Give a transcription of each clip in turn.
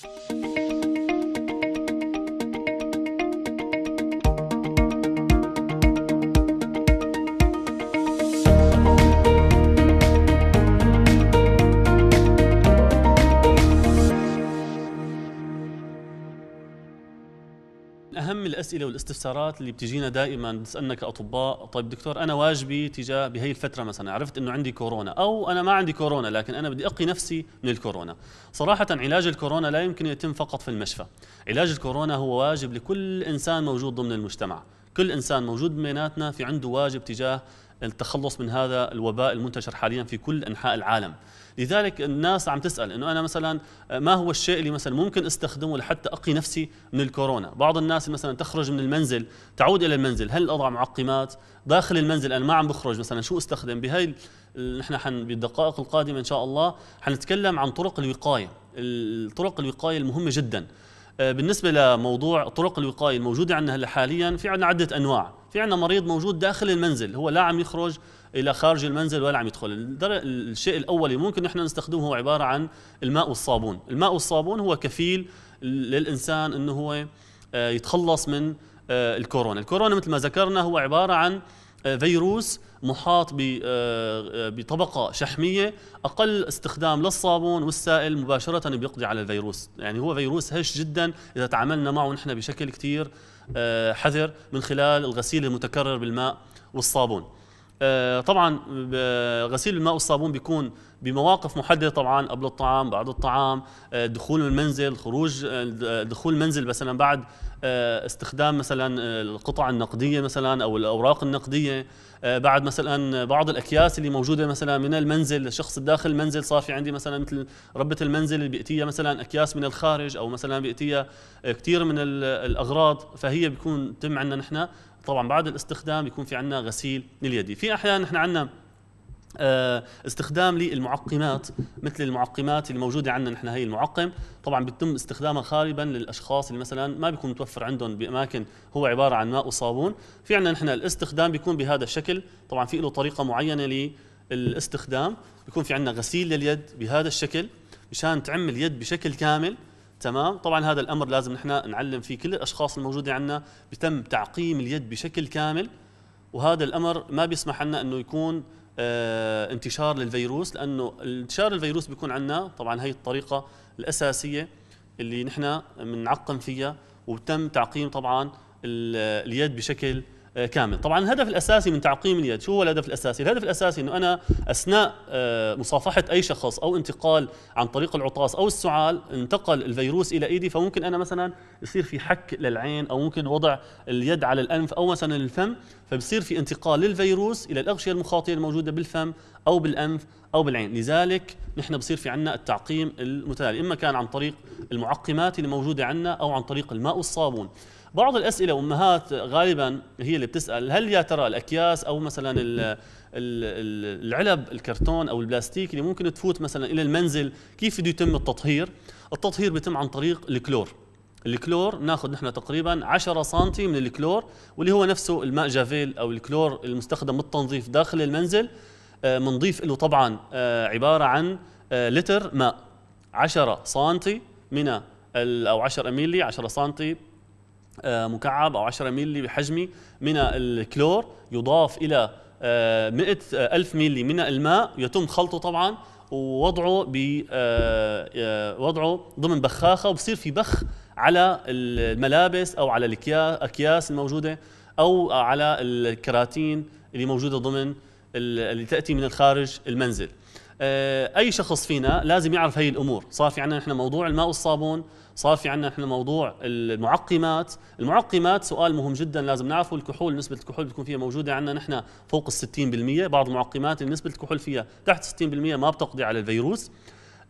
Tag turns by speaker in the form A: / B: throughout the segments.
A: Thank you. اهم الاسئله والاستفسارات اللي بتجينا دائما بتسالنا كاطباء طيب دكتور انا واجبي تجاه بهي الفتره مثلا عرفت انه عندي كورونا او انا ما عندي كورونا لكن انا بدي اقي نفسي من الكورونا صراحه علاج الكورونا لا يمكن يتم فقط في المشفى علاج الكورونا هو واجب لكل انسان موجود ضمن المجتمع كل انسان موجود بيناتنا في عنده واجب تجاه التخلص من هذا الوباء المنتشر حاليا في كل انحاء العالم لذلك الناس عم تسال انه انا مثلا ما هو الشيء اللي مثلا ممكن استخدمه لحتى اقي نفسي من الكورونا بعض الناس مثلا تخرج من المنزل تعود الى المنزل هل اضع معقمات داخل المنزل انا ما عم بخرج مثلا شو استخدم بهي نحن حن بالدقائق القادمه ان شاء الله حنتكلم عن طرق الوقايه الطرق الوقايه المهمه جدا آه، بالنسبة لموضوع طرق الوقاية الموجودة عندنا هلا حاليا في عندنا عدة أنواع في عندنا مريض موجود داخل المنزل هو لا عم يخرج إلى خارج المنزل ولا عم يدخل الشيء الأولي ممكن نحن نستخدمه هو عبارة عن الماء والصابون الماء والصابون هو كفيل للإنسان أنه هو آه، يتخلص من آه، الكورونا الكورونا مثل ما ذكرنا هو عبارة عن آه، فيروس محاط آه، آه، بطبقة شحمية أقل استخدام للصابون والسائل مباشرة بيقضي على الفيروس يعني هو فيروس هش جدا إذا تعاملنا معه نحن بشكل كتير حذر من خلال الغسيل المتكرر بالماء والصابون آه، طبعا غسيل الماء والصابون بيكون بمواقف محدده طبعا قبل الطعام بعد الطعام آه، دخول المنزل خروج آه، دخول المنزل مثلا بعد استخدام مثلا القطع النقديه مثلا او الاوراق النقديه بعد مثلا بعض الاكياس اللي موجوده مثلا من المنزل الشخص داخل المنزل صار في عندي مثلا مثل ربه المنزل اللي بياتيها مثلا اكياس من الخارج او مثلا بياتيها كثير من الاغراض فهي بيكون تم عندنا نحن طبعا بعد الاستخدام يكون في عندنا غسيل لليد في احيان نحن عندنا آه، استخدام للمعقمات مثل المعقمات اللي موجوده عندنا نحن هي المعقم طبعا بيتم استخدامها خالبا للاشخاص اللي مثلا ما بيكون متوفر عندهم باماكن هو عباره عن ماء وصابون في عندنا نحن الاستخدام بيكون بهذا الشكل طبعا في له طريقه معينه للاستخدام بيكون في عندنا غسيل لليد بهذا الشكل مشان تعم اليد بشكل كامل تمام طبعا هذا الامر لازم نحن نعلم فيه كل الاشخاص الموجوده عندنا بتم تعقيم اليد بشكل كامل وهذا الامر ما بيسمح لنا انه يكون آه انتشار للفيروس لانه انتشار الفيروس بيكون عندنا طبعا هي الطريقه الاساسيه اللي نحن بنعقم فيها وتم تعقيم طبعا اليد بشكل آه، كامل طبعا الهدف الاساسي من تعقيم اليد شو هو الهدف الاساسي الهدف الاساسي انه انا اثناء آه، مصافحه اي شخص او انتقال عن طريق العطاس او السعال انتقل الفيروس الى ايدي فممكن انا مثلا يصير في حك للعين او ممكن وضع اليد على الانف او مثلا الفم فبصير في انتقال للفيروس الى الاغشيه المخاطيه الموجوده بالفم او بالانف او بالعين لذلك نحن بصير في عنا التعقيم المتالي اما كان عن طريق المعقمات اللي موجوده عنا او عن طريق الماء والصابون بعض الاسئله امهات غالبا هي اللي بتسال هل يا ترى الاكياس او مثلا العلب الكرتون او البلاستيك اللي ممكن تفوت مثلا الى المنزل كيف بده يتم التطهير التطهير بيتم عن طريق الكلور الكلور ناخذ نحن تقريبا 10 سم من الكلور واللي هو نفسه الماء جافيل او الكلور المستخدم بالتنظيف داخل المنزل بنضيف آه، له طبعا آه، عباره عن آه، لتر ماء 10 سم من او 10 ملي 10 سم آه، مكعب أو 10 ملي بحجمي من الكلور يضاف إلى 100 آه، آه، ألف ملي من الماء يتم خلطه طبعا ووضعه ب وضعه ضمن بخاخه وبصير في بخ على الملابس او على الاكياس الموجوده او على الكراتين اللي موجوده ضمن اللي تاتي من الخارج المنزل آه، اي شخص فينا لازم يعرف هي الامور صار في عندنا نحن موضوع الماء والصابون صار في عندنا نحن موضوع المعقمات المعقمات سؤال مهم جدا لازم نعرفه الكحول نسبه الكحول بتكون فيها موجوده عندنا نحن فوق ال 60% بعض المعقمات اللي نسبه الكحول فيها تحت 60% ما بتقضي على الفيروس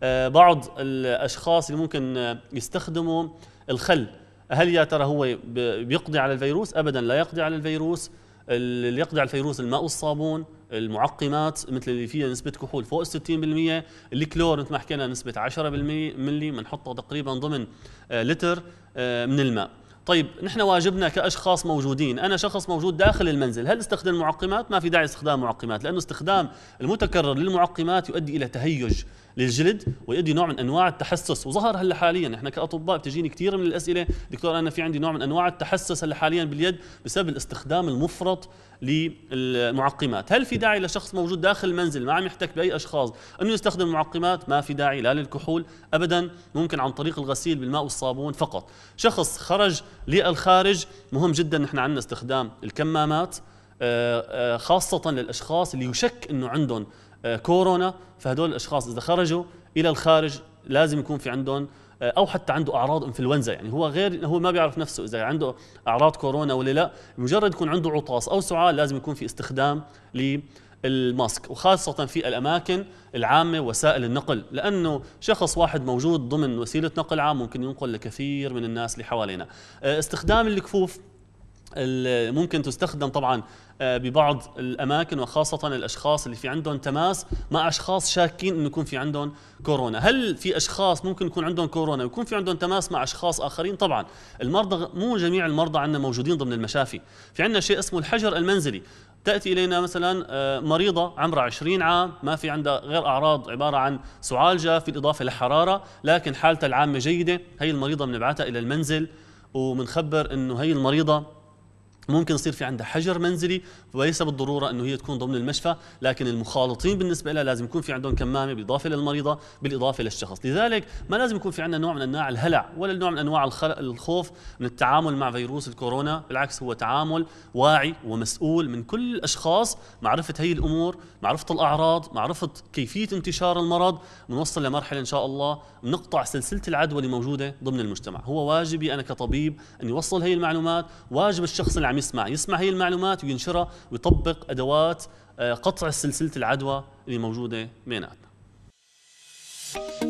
A: آه، بعض الاشخاص اللي ممكن يستخدموا الخل هل يا ترى هو بيقضي على الفيروس ابدا لا يقضي على الفيروس اللي يقضي على الفيروس الماء والصابون المعقمات مثل اللي فيها نسبه كحول فوق ال 60% الكلور مثل ما حكينا نسبه 10% ملي بنحطها تقريبا ضمن آه، لتر آه، من الماء طيب نحن واجبنا كاشخاص موجودين انا شخص موجود داخل المنزل هل استخدم معقمات ما في داعي استخدام معقمات لانه استخدام المتكرر للمعقمات يؤدي الى تهيج للجلد ويؤدي نوع من انواع التحسس وظهر هلا حاليا احنا كاطباء بتجيني كثير من الاسئله دكتور انا في عندي نوع من انواع التحسس هلا حاليا باليد بسبب الاستخدام المفرط للمعقمات هل في داعي لشخص موجود داخل المنزل ما عم يحتك باي اشخاص انه يستخدم المعقمات ما في داعي لا للكحول ابدا ممكن عن طريق الغسيل بالماء والصابون فقط شخص خرج للخارج مهم جدا نحن عندنا استخدام الكمامات آه، آه، خاصة للأشخاص اللي يشك أنه عندهم آه، كورونا فهدول الاشخاص اذا خرجوا الى الخارج لازم يكون في عندهم آه، او حتى عنده اعراض انفلونزا يعني هو غير هو ما بيعرف نفسه اذا عنده اعراض كورونا ولا لا مجرد يكون عنده عطاس او سعال لازم يكون في استخدام ل الماسك وخاصة في الأماكن العامة وسائل النقل لأنه شخص واحد موجود ضمن وسيلة نقل عام ممكن ينقل لكثير من الناس اللي حوالينا آه، استخدام الكفوف ممكن تستخدم طبعا آه، ببعض الاماكن وخاصه الاشخاص اللي في عندهم تماس مع اشخاص شاكين انه يكون في عندهم كورونا، هل في اشخاص ممكن يكون عندهم كورونا ويكون في عندهم تماس مع اشخاص اخرين؟ طبعا، المرضى مو جميع المرضى عندنا موجودين ضمن المشافي، في عندنا شيء اسمه الحجر المنزلي، تأتي إلينا مثلا آه، مريضة عمرها 20 عام ما في عندها غير أعراض عبارة عن سعالجة في الإضافة لحرارة لكن حالتها العامة جيدة هي المريضة بنبعثها إلى المنزل ومنخبر انه هي المريضه ممكن يصير في عندها حجر منزلي وليس بالضروره انه هي تكون ضمن المشفى لكن المخالطين بالنسبه لها لازم يكون في عندهم كمامه بالاضافه للمريضه بالاضافه للشخص لذلك ما لازم يكون في عندنا نوع من انواع الهلع ولا نوع من انواع الخوف من التعامل مع فيروس الكورونا بالعكس هو تعامل واعي ومسؤول من كل الاشخاص معرفه هي الامور معرفه الاعراض معرفه كيفيه انتشار المرض بنوصل لمرحله ان شاء الله بنقطع سلسله العدوى اللي موجوده ضمن المجتمع هو واجبي انا كطبيب اني اوصل هي المعلومات واجب الشخص اللي عم عم يسمع يسمع هي المعلومات وينشرها ويطبق أدوات آه، قطع سلسلة العدوى اللي موجودة بيناتنا